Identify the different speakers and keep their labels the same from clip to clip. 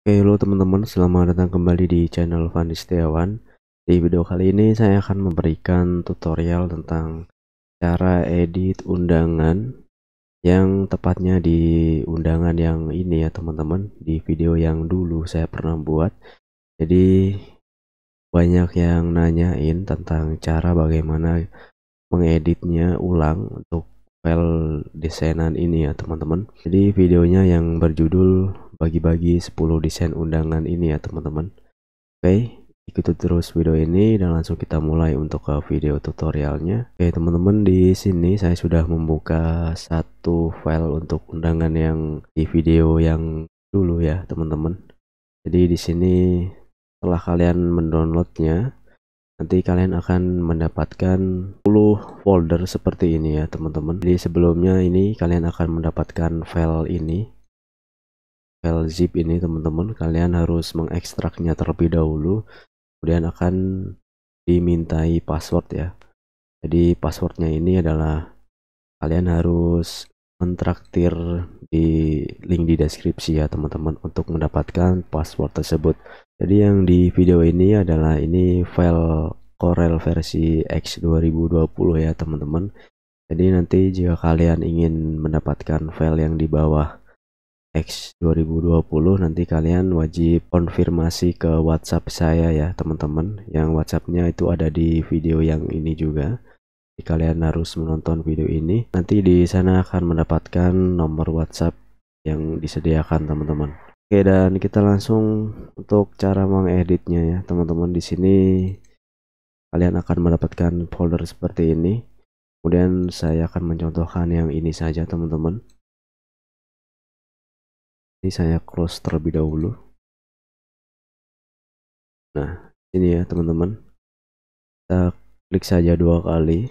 Speaker 1: Oke, halo teman-teman, selamat datang kembali di channel Fandi Setiawan. Di video kali ini saya akan memberikan tutorial tentang cara edit undangan yang tepatnya di undangan yang ini ya teman-teman, di video yang dulu saya pernah buat. Jadi banyak yang nanyain tentang cara bagaimana mengeditnya ulang untuk file desainan ini ya teman-teman. Jadi videonya yang berjudul bagi-bagi 10 desain undangan ini ya teman-teman oke ikuti terus video ini dan langsung kita mulai untuk ke eh, video tutorialnya oke teman-teman di sini saya sudah membuka satu file untuk undangan yang di video yang dulu ya teman-teman jadi di sini setelah kalian mendownloadnya nanti kalian akan mendapatkan 10 folder seperti ini ya teman-teman jadi sebelumnya ini kalian akan mendapatkan file ini file zip ini teman-teman kalian harus mengekstraknya terlebih dahulu kemudian akan dimintai password ya jadi passwordnya ini adalah kalian harus mentraktir di link di deskripsi ya teman-teman untuk mendapatkan password tersebut jadi yang di video ini adalah ini file Corel versi X 2020 ya teman-teman jadi nanti jika kalian ingin mendapatkan file yang di bawah X 2020 nanti kalian wajib konfirmasi ke WhatsApp saya ya teman-teman yang WhatsAppnya itu ada di video yang ini juga Jadi kalian harus menonton video ini nanti di sana akan mendapatkan nomor WhatsApp yang disediakan teman-teman Oke dan kita langsung untuk cara mengeditnya ya teman-teman di sini kalian akan mendapatkan folder seperti ini kemudian saya akan mencontohkan yang ini saja
Speaker 2: teman-teman ini saya close terlebih dahulu nah ini ya teman-teman kita klik saja dua kali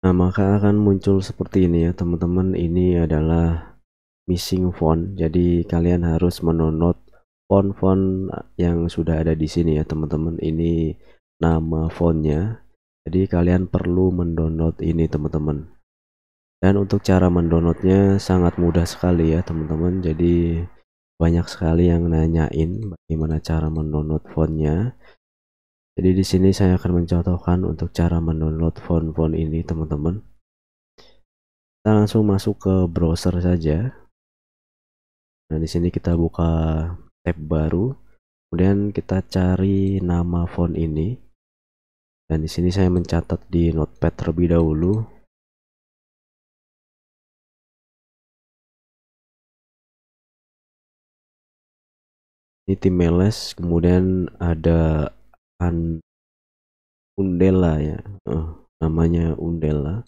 Speaker 2: nah maka akan muncul
Speaker 1: seperti ini ya teman-teman ini adalah missing font jadi kalian harus menonot font-font yang sudah ada di sini ya teman-teman ini nama fontnya jadi kalian perlu mendownload ini teman-teman dan untuk cara mendownloadnya sangat mudah sekali ya teman-teman jadi banyak sekali yang nanyain bagaimana cara mendownload fontnya jadi di sini saya akan mencontohkan untuk cara mendownload font-font ini teman-teman kita langsung masuk ke browser saja nah di sini kita buka tab baru kemudian kita cari nama font ini
Speaker 2: dan di sini saya mencatat di notepad terlebih dahulu Ini tim Meles, kemudian ada An Undela ya. Uh, namanya Undela.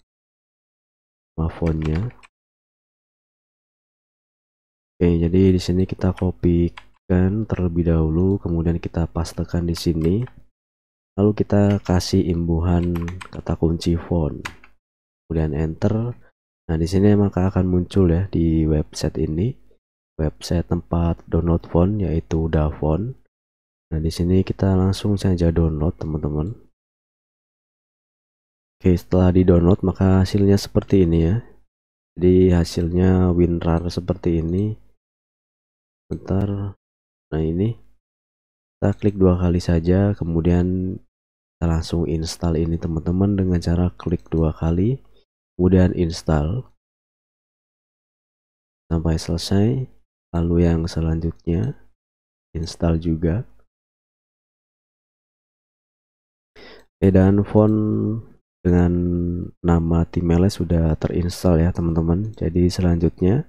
Speaker 2: Mafonnya. Oke, jadi di sini kita kopikan terlebih dahulu, kemudian kita pastekan di sini.
Speaker 1: Lalu kita kasih imbuhan kata kunci font. Kemudian enter. Nah, di sini maka akan muncul ya di website ini website tempat download font yaitu Davon. Nah, di sini kita langsung saja download,
Speaker 2: teman-teman. Oke, setelah di-download maka hasilnya seperti ini ya. Jadi hasilnya WinRAR seperti ini.
Speaker 1: Bentar. Nah, ini kita klik dua kali saja kemudian kita langsung install ini teman-teman dengan cara klik dua kali kemudian
Speaker 2: install sampai selesai lalu yang selanjutnya install juga Oke, dan font dengan nama Timele sudah
Speaker 1: terinstall ya teman-teman jadi selanjutnya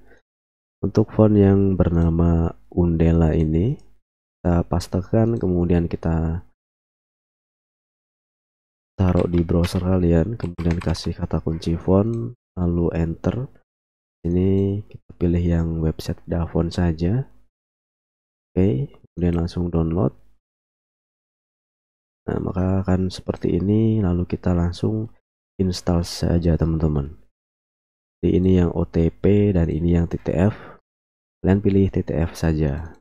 Speaker 1: untuk font yang bernama Undela ini kita pastekan kemudian kita taruh di browser kalian kemudian kasih kata kunci font lalu
Speaker 2: enter ini kita pilih yang website Davon saja. Oke, kemudian langsung download. Nah, maka akan seperti ini lalu kita langsung install saja teman-teman. di ini yang OTP dan ini yang TTF. Kalian pilih TTF saja.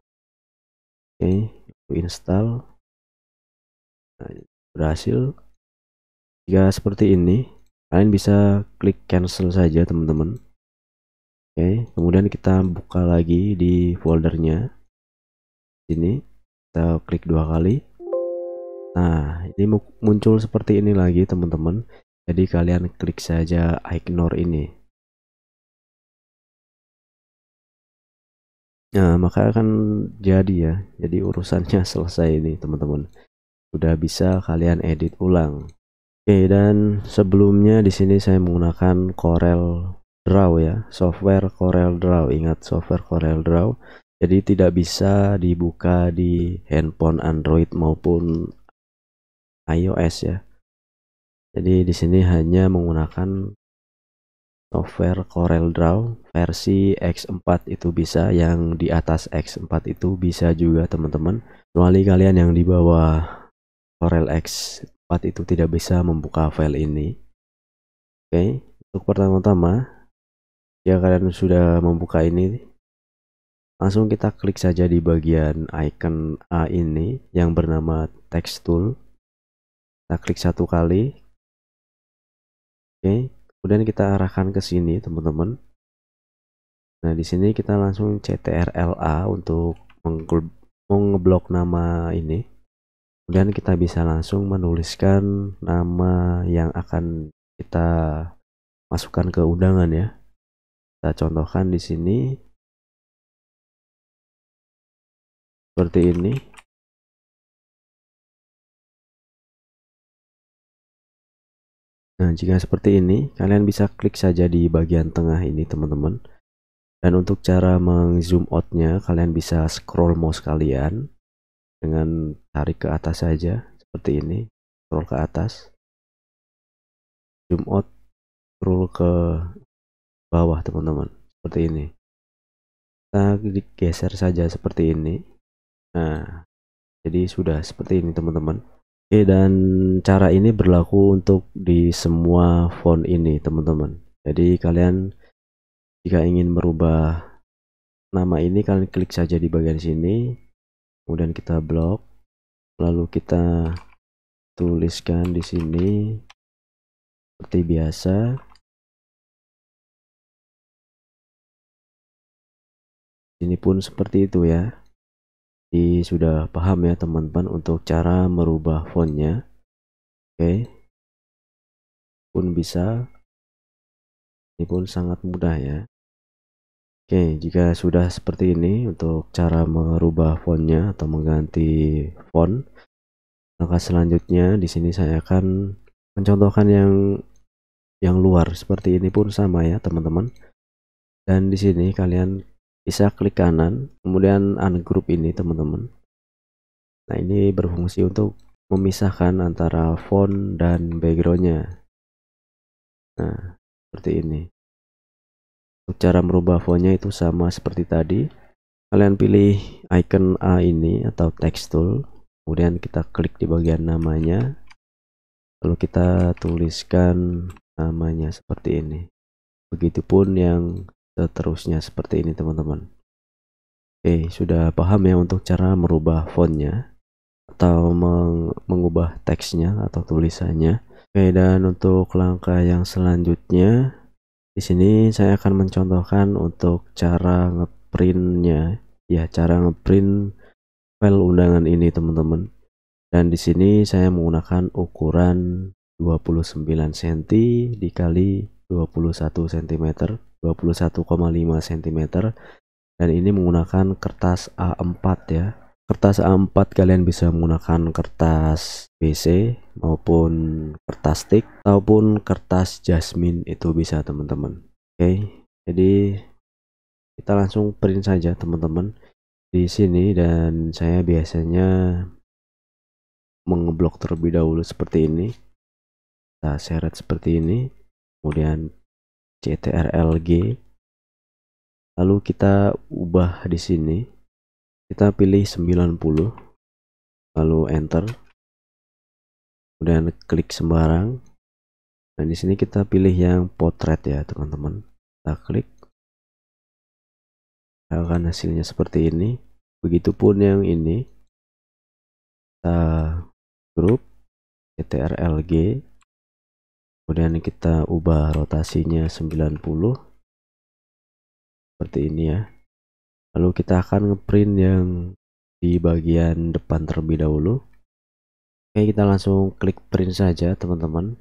Speaker 2: Oke, install. Nah, berhasil. Jika seperti ini, kalian bisa klik cancel
Speaker 1: saja teman-teman Oke, kemudian kita buka lagi di foldernya. Ini, kita klik dua kali. Nah, ini
Speaker 2: muncul seperti ini lagi teman-teman. Jadi kalian klik saja ignore ini. Nah, maka akan jadi ya. Jadi urusannya selesai ini teman-teman. Udah bisa kalian
Speaker 1: edit ulang. Oke, dan sebelumnya di sini saya menggunakan Corel Draw ya, software Corel Draw. Ingat software Corel Draw. Jadi tidak bisa dibuka di handphone Android maupun iOS ya. Jadi di sini hanya menggunakan software Corel Draw versi X4 itu bisa, yang di atas X4 itu bisa juga teman-teman. Kecuali kalian yang di bawah Corel X4 itu tidak bisa membuka file ini. Oke, untuk pertama-tama ya kalian sudah membuka ini langsung kita klik saja di bagian icon A ini yang bernama text tool kita klik satu kali oke kemudian kita arahkan ke sini teman-teman nah di sini kita langsung CTRLA untuk mengeblok nama ini kemudian kita bisa langsung
Speaker 2: menuliskan nama yang akan kita masukkan ke undangan ya kita contohkan di sini seperti ini. Nah, jika seperti ini, kalian bisa klik saja di
Speaker 1: bagian tengah ini, teman-teman. Dan untuk cara mengzoom zoom out-nya, kalian bisa
Speaker 2: scroll mouse kalian dengan tarik ke atas saja, seperti ini. Scroll ke atas. Zoom out, scroll ke bawah teman-teman seperti ini kita geser saja seperti ini nah jadi sudah seperti ini teman-teman oke dan
Speaker 1: cara ini berlaku untuk di semua font ini teman-teman jadi kalian jika ingin merubah nama ini kalian klik saja di bagian
Speaker 2: sini kemudian kita blok lalu kita tuliskan di sini seperti biasa Ini pun seperti itu ya. Jadi sudah paham ya teman-teman untuk cara merubah fontnya. Oke. Pun bisa. Ini pun sangat mudah ya. Oke, jika sudah seperti ini untuk cara
Speaker 1: merubah fontnya atau mengganti font, langkah selanjutnya di sini saya akan mencontohkan yang yang luar seperti ini pun sama ya teman-teman. Dan di sini kalian bisa klik kanan kemudian ungroup ini teman-teman nah ini berfungsi untuk memisahkan antara font dan backgroundnya nah seperti ini cara merubah fontnya itu sama seperti tadi kalian pilih icon A ini atau text tool kemudian kita klik di bagian namanya lalu kita tuliskan namanya seperti ini begitupun yang seterusnya seperti ini teman-teman Oke sudah paham ya untuk cara merubah fontnya atau meng mengubah teksnya atau tulisannya Oke dan untuk langkah yang selanjutnya di sini saya akan mencontohkan untuk cara ngeprintnya ya cara ngeprint file undangan ini teman-teman dan di sini saya menggunakan ukuran 29 cm dikali 21 cm 21,5 cm dan ini menggunakan kertas A4 ya kertas A4 kalian bisa menggunakan kertas BC maupun kertas stick ataupun kertas jasmine itu bisa teman-teman oke okay, jadi kita langsung print saja teman-teman di sini dan saya biasanya mengeblok terlebih dahulu
Speaker 2: seperti ini kita seret seperti ini kemudian CTRLG. Lalu kita ubah di sini. Kita pilih 90. Lalu enter. Kemudian klik sembarang. dan nah, di sini kita pilih yang potret ya, teman-teman. Kita klik. Akan hasilnya seperti ini. Begitupun yang ini. Kita grup CTRLG kemudian kita ubah rotasinya 90 seperti ini ya lalu kita akan ngeprint yang di bagian depan terlebih dahulu oke kita langsung klik
Speaker 1: print saja teman-teman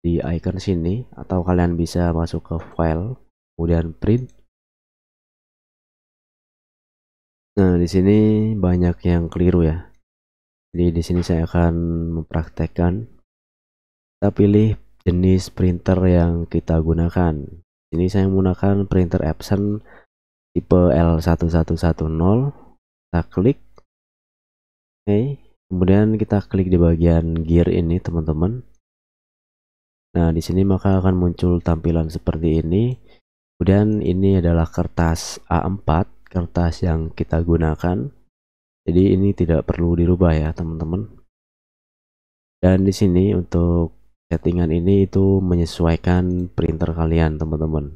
Speaker 1: di icon sini atau kalian bisa masuk ke file
Speaker 2: kemudian print nah di sini banyak yang keliru ya jadi di sini saya akan mempraktekkan
Speaker 1: kita pilih jenis printer yang kita gunakan. Ini saya menggunakan printer Epson tipe L1110. Kita klik. Oke, okay. kemudian kita klik di bagian gear ini, teman-teman. Nah, di sini maka akan muncul tampilan seperti ini. Kemudian ini adalah kertas A4, kertas yang kita gunakan. Jadi ini tidak perlu dirubah ya, teman-teman. Dan di sini untuk settingan ini itu menyesuaikan printer kalian teman-teman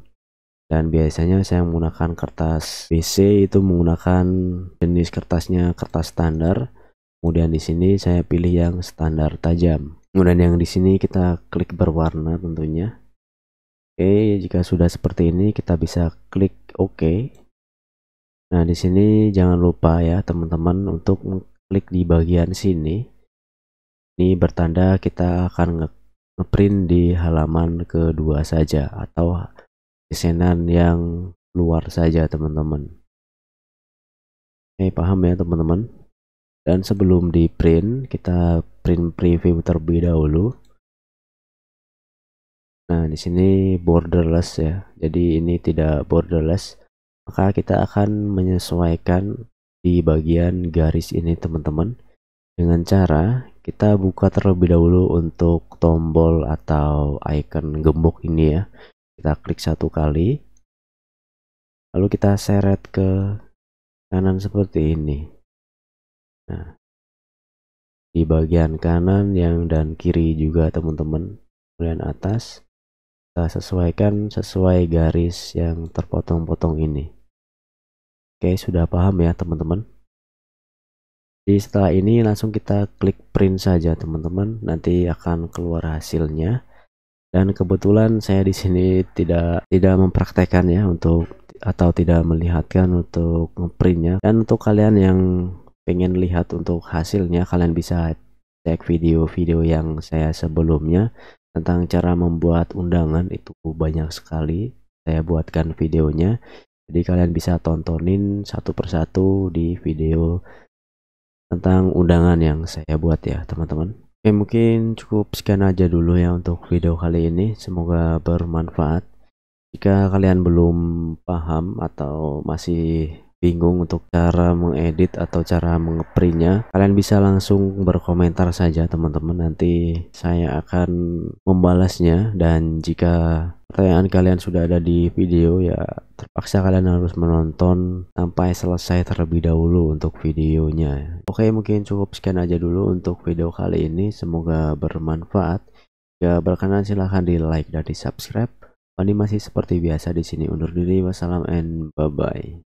Speaker 1: dan biasanya saya menggunakan kertas PC itu menggunakan jenis kertasnya kertas standar kemudian di sini saya pilih yang standar tajam kemudian yang di sini kita klik berwarna tentunya Oke, jika sudah seperti ini kita bisa klik OK. Nah, di sini jangan lupa ya teman-teman untuk klik di bagian sini. Ini bertanda kita akan ngeprint di halaman kedua saja atau kesenian yang luar saja teman-teman oke paham ya teman-teman dan sebelum di print kita print preview terlebih dahulu nah di sini borderless ya jadi ini tidak borderless maka kita akan menyesuaikan di bagian garis ini teman-teman dengan cara kita buka terlebih dahulu untuk tombol atau icon gembok ini ya kita klik satu
Speaker 2: kali lalu kita seret ke kanan seperti ini nah di bagian kanan yang dan
Speaker 1: kiri juga teman-teman kemudian atas kita sesuaikan sesuai garis yang terpotong-potong ini oke sudah paham ya teman-teman jadi setelah ini langsung kita klik print saja teman-teman nanti akan keluar hasilnya dan kebetulan saya di sini tidak tidak mempraktekkan ya untuk atau tidak melihatkan untuk ngeprintnya. dan untuk kalian yang pengen lihat untuk hasilnya kalian bisa cek video-video yang saya sebelumnya tentang cara membuat undangan itu banyak sekali saya buatkan videonya jadi kalian bisa tontonin satu persatu di video tentang undangan yang saya buat ya teman-teman Oke mungkin cukup sekian aja dulu ya untuk video kali ini semoga bermanfaat jika kalian belum paham atau masih bingung untuk cara mengedit atau cara mengeprintnya kalian bisa langsung berkomentar saja teman-teman nanti saya akan membalasnya dan jika pertanyaan kalian sudah ada di video ya terpaksa kalian harus menonton sampai selesai terlebih dahulu untuk videonya oke mungkin cukup sekian aja dulu untuk video kali ini semoga bermanfaat jika ya, berkenan silahkan di like dan di subscribe animasi seperti biasa di sini undur diri wassalam and bye bye